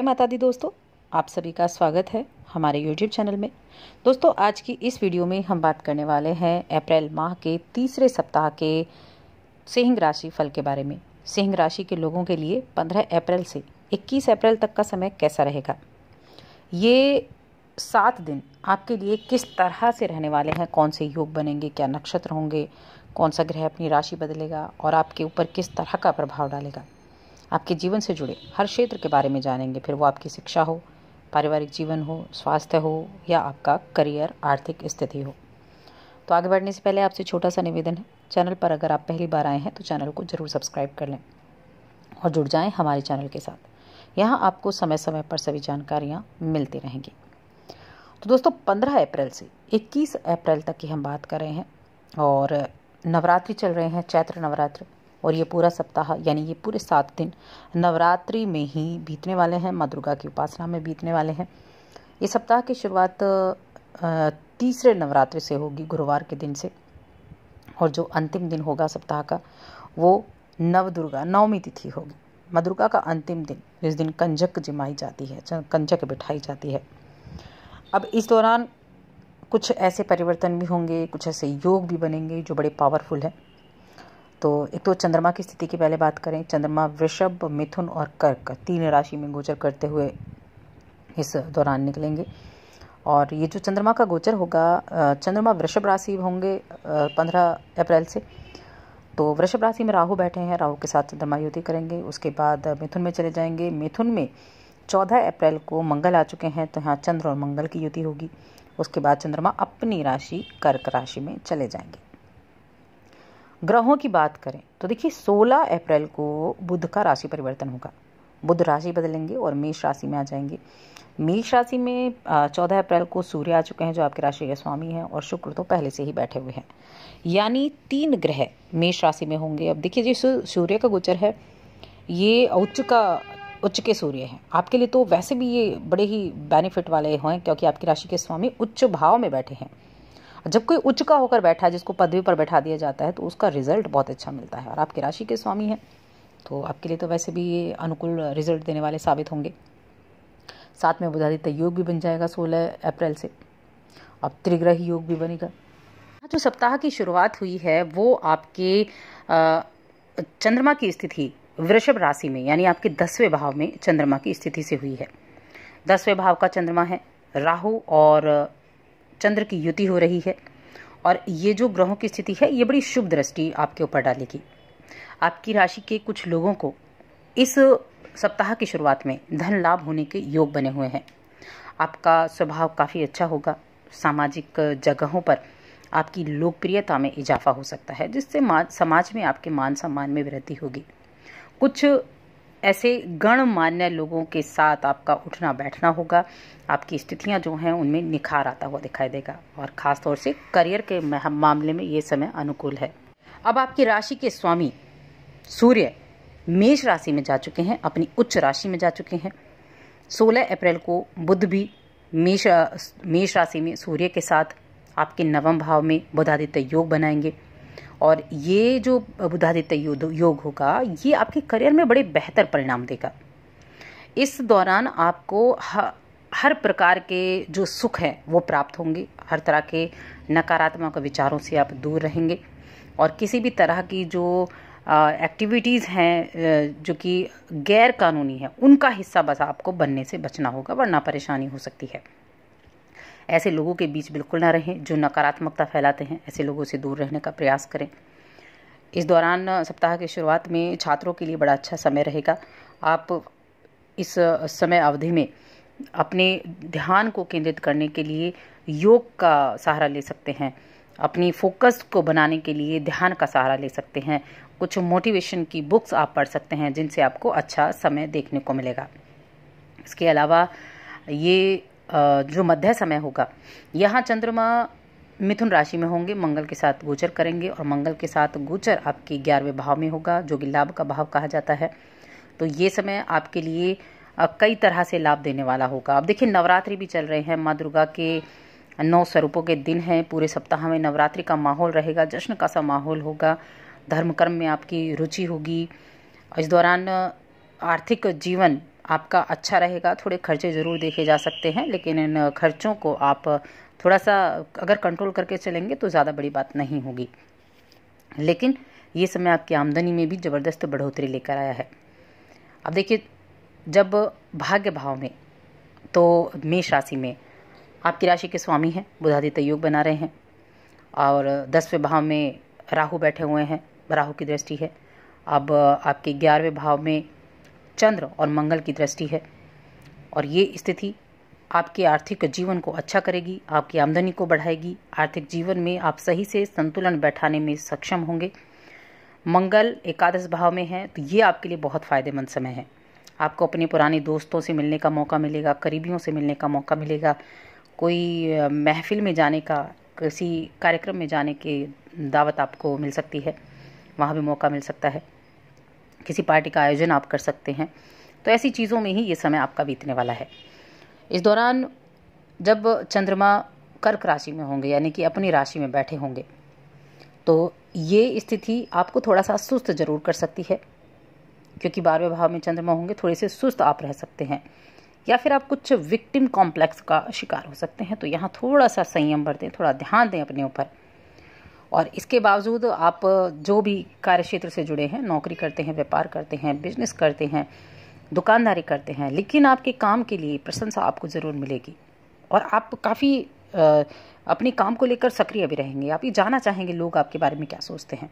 जय माता दी दोस्तों आप सभी का स्वागत है हमारे YouTube चैनल में दोस्तों आज की इस वीडियो में हम बात करने वाले हैं अप्रैल माह के तीसरे सप्ताह के सिंह राशि फल के बारे में सिंह राशि के लोगों के लिए 15 अप्रैल से 21 अप्रैल तक का समय कैसा रहेगा ये सात दिन आपके लिए किस तरह से रहने वाले हैं कौन से योग बनेंगे क्या नक्षत्र होंगे कौन सा ग्रह अपनी राशि बदलेगा और आपके ऊपर किस तरह का प्रभाव डालेगा आपके जीवन से जुड़े हर क्षेत्र के बारे में जानेंगे फिर वो आपकी शिक्षा हो पारिवारिक जीवन हो स्वास्थ्य हो या आपका करियर आर्थिक स्थिति हो तो आगे बढ़ने से पहले आपसे छोटा सा निवेदन है चैनल पर अगर आप पहली बार आए हैं तो चैनल को जरूर सब्सक्राइब कर लें और जुड़ जाएं हमारे चैनल के साथ यहाँ आपको समय समय पर सभी जानकारियाँ मिलती रहेंगी तो दोस्तों 15 अप्रैल से 21 अप्रैल तक की हम बात कर रहे हैं और नवरात्रि चल रहे हैं चैत्र नवरात्र और ये पूरा सप्ताह यानी ये पूरे सात दिन नवरात्रि में ही बीतने वाले हैं माँ दुर्गा की उपासना में बीतने वाले हैं ये सप्ताह की शुरुआत तीसरे नवरात्रि से होगी गुरुवार के दिन से और जो अंतिम दिन होगा सप्ताह का वो नव दुर्गा नवमी तिथि होगी माँ दुर्गा का अंतिम दिन जिस दिन कंजक जिमाई जाती है कंजक बिठाई जाती है अब इस दौरान कुछ ऐसे परिवर्तन भी होंगे कुछ ऐसे योग भी बनेंगे जो बड़े पावरफुल हैं तो एक तो चंद्रमा की स्थिति की पहले बात करें चंद्रमा वृषभ मिथुन और कर्क तीन राशि में गोचर करते हुए इस दौरान निकलेंगे और ये जो चंद्रमा का गोचर होगा चंद्रमा वृषभ राशि होंगे पंद्रह अप्रैल से तो वृषभ राशि में राहु बैठे हैं राहु के साथ चंद्रमा युति करेंगे उसके बाद मिथुन में चले जाएंगे मिथुन में चौदह अप्रैल को मंगल आ चुके हैं तो यहाँ चंद्र और मंगल की युति होगी उसके बाद चंद्रमा अपनी राशि कर्क राशि में चले जाएंगे ग्रहों की बात करें तो देखिए 16 अप्रैल को बुध का राशि परिवर्तन होगा बुध राशि बदलेंगे और मेष राशि में आ जाएंगे मेष राशि में चौदह अप्रैल को सूर्य आ चुके हैं जो आपकी राशि के स्वामी हैं और शुक्र तो पहले से ही बैठे हुए हैं यानी तीन ग्रह मेष राशि में होंगे अब देखिए जिस सूर्य का गोचर है ये उच्च का उच्च के सूर्य हैं आपके लिए तो वैसे भी ये बड़े ही बेनिफिट वाले हैं क्योंकि आपकी राशि के स्वामी उच्च भाव में बैठे हैं जब कोई उच्च का होकर बैठा है जिसको पदवी पर बैठा दिया जाता है तो उसका रिजल्ट बहुत अच्छा मिलता है और आपकी राशि के स्वामी हैं तो आपके लिए तो वैसे भी ये अनुकूल रिजल्ट देने वाले साबित होंगे साथ में बुधादित्य योग भी बन जाएगा सोलह अप्रैल से अब त्रिग्रही योग भी बनेगा हाँ, जो सप्ताह की शुरुआत हुई है वो आपके चंद्रमा की स्थिति वृषभ राशि में यानी आपके दसवें भाव में चंद्रमा की स्थिति से हुई है दसवें भाव का चंद्रमा है राहु और चंद्र की युति हो रही है और ये जो ग्रहों की स्थिति है ये बड़ी शुभ दृष्टि आपके ऊपर डालेगी आपकी राशि के कुछ लोगों को इस सप्ताह की शुरुआत में धन लाभ होने के योग बने हुए हैं आपका स्वभाव काफ़ी अच्छा होगा सामाजिक जगहों पर आपकी लोकप्रियता में इजाफा हो सकता है जिससे समाज में आपके मान सम्मान में वृद्धि होगी कुछ ऐसे गणमान्य लोगों के साथ आपका उठना बैठना होगा आपकी स्थितियां जो हैं उनमें निखार आता हुआ दिखाई देगा और ख़ास तौर से करियर के मामले में ये समय अनुकूल है अब आपकी राशि के स्वामी सूर्य मेष राशि में जा चुके हैं अपनी उच्च राशि में जा चुके हैं 16 अप्रैल को बुध भी मेष मेष राशि में सूर्य के साथ आपके नवम भाव में बुधादित्य योग बनाएंगे और ये जो बुधादित्य योग होगा ये आपके करियर में बड़े बेहतर परिणाम देगा इस दौरान आपको हर प्रकार के जो सुख हैं वो प्राप्त होंगे हर तरह के नकारात्मक विचारों से आप दूर रहेंगे और किसी भी तरह की जो एक्टिविटीज़ हैं जो कि गैर कानूनी है उनका हिस्सा बस आपको बनने से बचना होगा वरना परेशानी हो सकती है ऐसे लोगों के बीच बिल्कुल ना रहें जो नकारात्मकता फैलाते हैं ऐसे लोगों से दूर रहने का प्रयास करें इस दौरान सप्ताह की शुरुआत में छात्रों के लिए बड़ा अच्छा समय रहेगा आप इस समय अवधि में अपने ध्यान को केंद्रित करने के लिए योग का सहारा ले सकते हैं अपनी फोकस को बनाने के लिए ध्यान का सहारा ले सकते हैं कुछ मोटिवेशन की बुक्स आप पढ़ सकते हैं जिनसे आपको अच्छा समय देखने को मिलेगा इसके अलावा ये जो मध्य समय होगा यहाँ चंद्रमा मिथुन राशि में होंगे मंगल के साथ गोचर करेंगे और मंगल के साथ गोचर आपके ग्यारहवें भाव में होगा जो कि लाभ का भाव कहा जाता है तो ये समय आपके लिए कई तरह से लाभ देने वाला होगा अब देखिए नवरात्रि भी चल रहे हैं माँ दुर्गा के नौ स्वरूपों के दिन हैं पूरे सप्ताह में नवरात्रि का माहौल रहेगा जश्न का सा माहौल होगा धर्म कर्म में आपकी रुचि होगी इस दौरान आर्थिक जीवन आपका अच्छा रहेगा थोड़े खर्चे ज़रूर देखे जा सकते हैं लेकिन इन खर्चों को आप थोड़ा सा अगर कंट्रोल करके चलेंगे तो ज़्यादा बड़ी बात नहीं होगी लेकिन ये समय आपकी आमदनी में भी ज़बरदस्त बढ़ोतरी लेकर आया है अब देखिए जब भाग्य भाव में तो मेष राशि में आपकी राशि के स्वामी हैं बुधादित्य योग बना रहे हैं और दसवें भाव में राहु बैठे हुए हैं राहु की दृष्टि है अब आपके ग्यारहवें भाव में चंद्र और मंगल की दृष्टि है और ये स्थिति आपके आर्थिक जीवन को अच्छा करेगी आपकी आमदनी को बढ़ाएगी आर्थिक जीवन में आप सही से संतुलन बैठाने में सक्षम होंगे मंगल एकादश भाव में है तो ये आपके लिए बहुत फ़ायदेमंद समय है आपको अपने पुराने दोस्तों से मिलने का मौका मिलेगा करीबियों से मिलने का मौका मिलेगा कोई महफिल में जाने का किसी कार्यक्रम में जाने की दावत आपको मिल सकती है वहाँ भी मौका मिल सकता है किसी पार्टी का आयोजन आप कर सकते हैं तो ऐसी चीज़ों में ही ये समय आपका बीतने वाला है इस दौरान जब चंद्रमा कर्क राशि में होंगे यानी कि अपनी राशि में बैठे होंगे तो ये स्थिति आपको थोड़ा सा सुस्त जरूर कर सकती है क्योंकि बारहवें भाव में चंद्रमा होंगे थोड़े से सुस्त आप रह सकते हैं या फिर आप कुछ विक्टिम कॉम्प्लेक्स का शिकार हो सकते हैं तो यहाँ थोड़ा सा संयम बरतें थोड़ा ध्यान दें अपने ऊपर और इसके बावजूद आप जो भी कार्य क्षेत्र से जुड़े हैं नौकरी करते हैं व्यापार करते हैं बिजनेस करते हैं दुकानदारी करते हैं लेकिन आपके काम के लिए प्रशंसा आपको ज़रूर मिलेगी और आप काफ़ी अपने काम को लेकर सक्रिय भी रहेंगे आप ये जानना चाहेंगे लोग आपके बारे में क्या सोचते हैं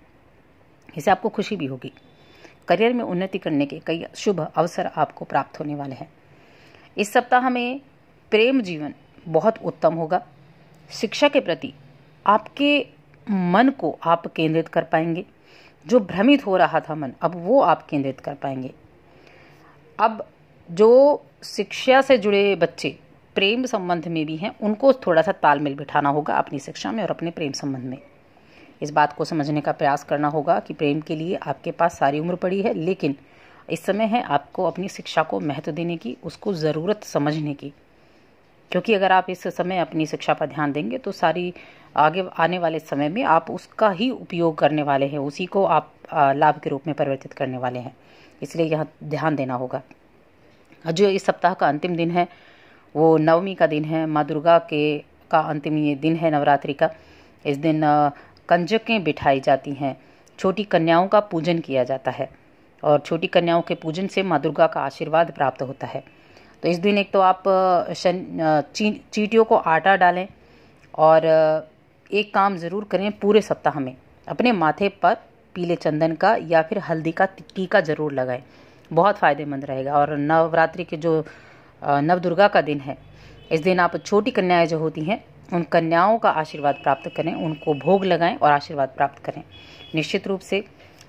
इसे आपको खुशी भी होगी करियर में उन्नति करने के कई शुभ अवसर आपको प्राप्त होने वाले हैं इस सप्ताह में प्रेम जीवन बहुत उत्तम होगा शिक्षा के प्रति आपके मन को आप केंद्रित कर पाएंगे जो भ्रमित हो रहा था मन अब वो आप केंद्रित कर पाएंगे अब जो शिक्षा से जुड़े बच्चे प्रेम संबंध में भी हैं उनको थोड़ा सा तालमेल बिठाना होगा अपनी शिक्षा में और अपने प्रेम संबंध में इस बात को समझने का प्रयास करना होगा कि प्रेम के लिए आपके पास सारी उम्र पड़ी है लेकिन इस समय है आपको अपनी शिक्षा को महत्व देने की उसको ज़रूरत समझने की क्योंकि अगर आप इस समय अपनी शिक्षा पर ध्यान देंगे तो सारी आगे आने वाले समय में आप उसका ही उपयोग करने वाले हैं उसी को आप लाभ के रूप में परिवर्तित करने वाले हैं इसलिए यहाँ ध्यान देना होगा जो इस सप्ताह का अंतिम दिन है वो नवमी का दिन है माँ दुर्गा के का अंतिम ये दिन है नवरात्रि का इस दिन कंजकें बिठाई जाती हैं छोटी कन्याओं का पूजन किया जाता है और छोटी कन्याओं के पूजन से माँ दुर्गा का आशीर्वाद प्राप्त होता है तो इस दिन एक तो आप ची, चीटियों को आटा डालें और एक काम ज़रूर करें पूरे सप्ताह में अपने माथे पर पीले चंदन का या फिर हल्दी का टीका ज़रूर लगाएं बहुत फ़ायदेमंद रहेगा और नवरात्रि के जो नव दुर्गा का दिन है इस दिन आप छोटी कन्याएं जो होती हैं उन कन्याओं का आशीर्वाद प्राप्त करें उनको भोग लगाएं और आशीर्वाद प्राप्त करें निश्चित रूप से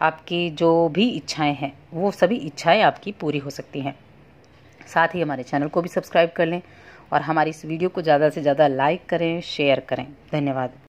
आपकी जो भी इच्छाएं हैं वो सभी इच्छाएं आपकी पूरी हो सकती हैं साथ ही हमारे चैनल को भी सब्सक्राइब कर लें और हमारी इस वीडियो को ज़्यादा से ज़्यादा लाइक करें शेयर करें धन्यवाद